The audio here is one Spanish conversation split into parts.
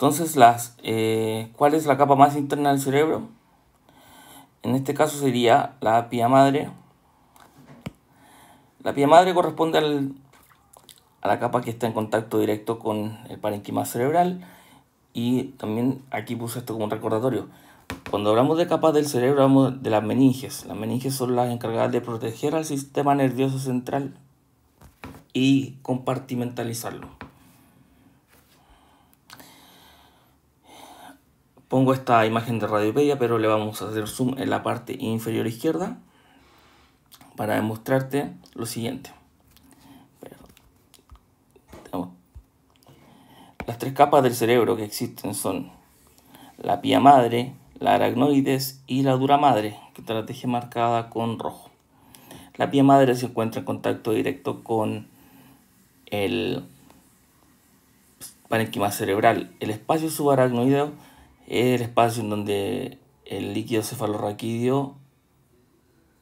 Entonces, las, eh, ¿cuál es la capa más interna del cerebro? En este caso sería la pía madre. La pía madre corresponde al, a la capa que está en contacto directo con el parenquima cerebral. Y también aquí puse esto como un recordatorio. Cuando hablamos de capas del cerebro, hablamos de las meninges. Las meninges son las encargadas de proteger al sistema nervioso central y compartimentalizarlo. Pongo esta imagen de Radiopedia, pero le vamos a hacer zoom en la parte inferior izquierda para demostrarte lo siguiente. Las tres capas del cerebro que existen son la pía madre, la aracnoides y la dura madre, que te la dejé marcada con rojo. La pía madre se encuentra en contacto directo con el parenquima cerebral. El espacio subaracnoideo es el espacio en donde el líquido cefalorraquídeo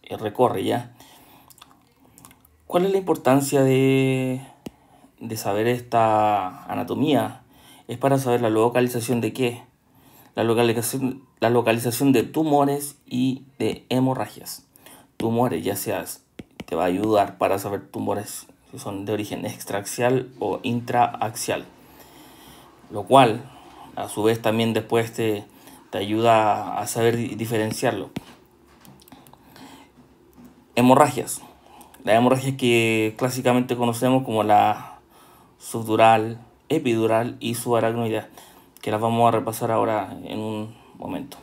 eh, recorre ya. ¿Cuál es la importancia de, saber esta anatomía? Es para saber la localización de qué? La localización, la localización de tumores y de hemorragias. Tumores, ya seas, te va a ayudar para saber tumores si son de origen extraaxial o intraaxial. Lo cual a su vez también después te, te ayuda a saber diferenciarlo. Hemorragias. Las hemorragias que clásicamente conocemos como la subdural, epidural y subaracnoidea, que las vamos a repasar ahora en un momento.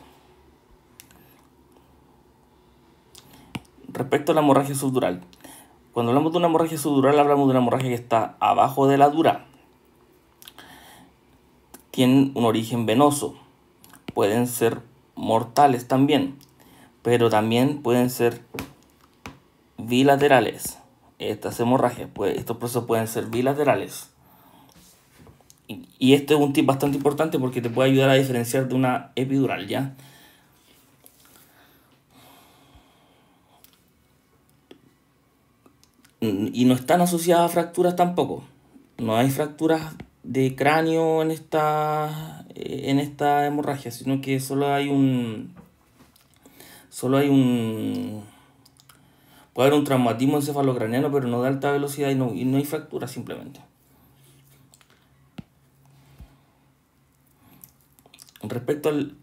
Respecto a la hemorragia subdural, cuando hablamos de una hemorragia subdural hablamos de una hemorragia que está abajo de la dura, tienen un origen venoso. Pueden ser mortales también, pero también pueden ser bilaterales. Estas hemorragias, pues, estos procesos pueden ser bilaterales. Y, y este es un tip bastante importante porque te puede ayudar a diferenciar de una epidural, ¿ya? Y no están asociadas a fracturas tampoco. No hay fracturas de cráneo en esta, eh, en esta hemorragia, sino que solo hay un... Solo hay un... Puede haber un traumatismo encefalocraniano, pero no de alta velocidad y no, hay fractura simplemente. Respecto al,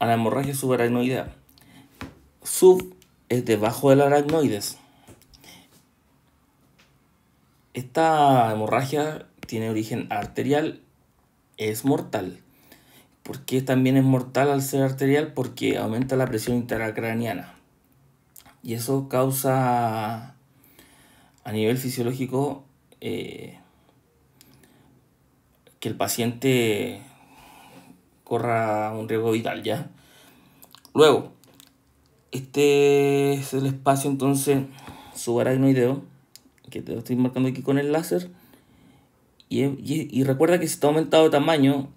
a la hemorragia subaracnoidea, sub es debajo del aracnoides. Esta hemorragia tiene origen arterial es mortal. ¿Por qué también es mortal al ser arterial? Porque aumenta la presión intracraniana. Y eso causa a nivel fisiológico eh, que el paciente corra un riesgo vital, ¿ya? Luego, este es el espacio entonces subaracnoideo, que te estoy marcando aquí con el láser, y, recuerda que si está aumentado de tamaño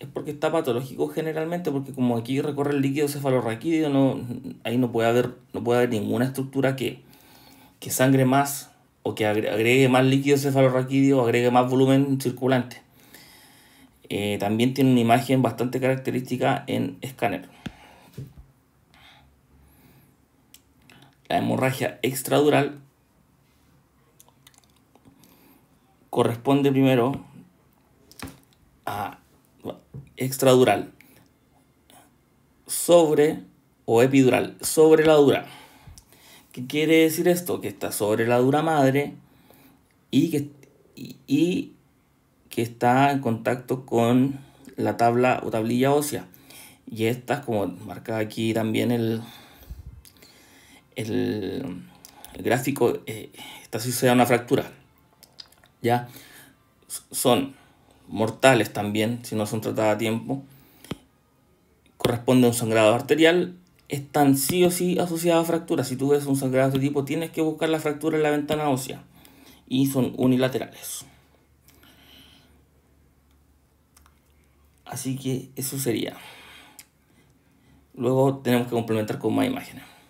es porque está patológico generalmente, porque como aquí recorre el líquido cefalorraquídeo, no, ahí no puede haber, no puede haber ninguna estructura que, sangre más o que agregue más líquido cefalorraquídeo o agregue más volumen circulante. Eh, también tiene una imagen bastante característica en escáner. La hemorragia extradural corresponde primero a extradural sobre o epidural sobre la dura. ¿Qué quiere decir esto? Que está sobre la dura madre y que, que está en contacto con la tabla o tablilla ósea. Y estas, como marca aquí también el, el, gráfico, eh, está asociada a una fractura. ¿ya? Son mortales también, si no son tratadas a tiempo. Corresponde a un sangrado arterial. Están sí o sí asociadas a fracturas. Si tú ves un sangrado de este tipo, tienes que buscar la fractura en la ventana ósea. Y son unilaterales. Así que eso sería. Luego tenemos que complementar con más imágenes.